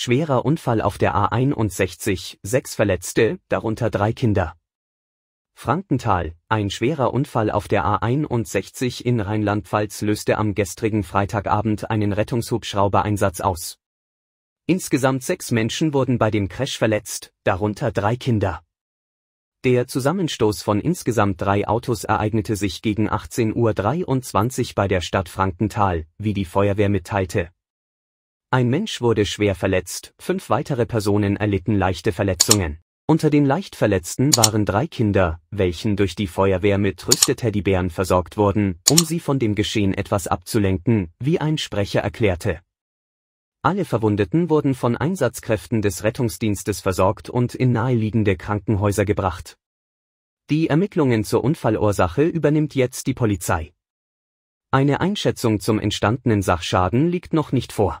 Schwerer Unfall auf der A61, sechs Verletzte, darunter drei Kinder. Frankenthal, ein schwerer Unfall auf der A61 in Rheinland-Pfalz löste am gestrigen Freitagabend einen Rettungshubschrauber-Einsatz aus. Insgesamt sechs Menschen wurden bei dem Crash verletzt, darunter drei Kinder. Der Zusammenstoß von insgesamt drei Autos ereignete sich gegen 18.23 Uhr bei der Stadt Frankenthal, wie die Feuerwehr mitteilte. Ein Mensch wurde schwer verletzt, fünf weitere Personen erlitten leichte Verletzungen. Unter den Leichtverletzten waren drei Kinder, welchen durch die Feuerwehr mit Rüsteteddybären versorgt wurden, um sie von dem Geschehen etwas abzulenken, wie ein Sprecher erklärte. Alle Verwundeten wurden von Einsatzkräften des Rettungsdienstes versorgt und in naheliegende Krankenhäuser gebracht. Die Ermittlungen zur Unfallursache übernimmt jetzt die Polizei. Eine Einschätzung zum entstandenen Sachschaden liegt noch nicht vor.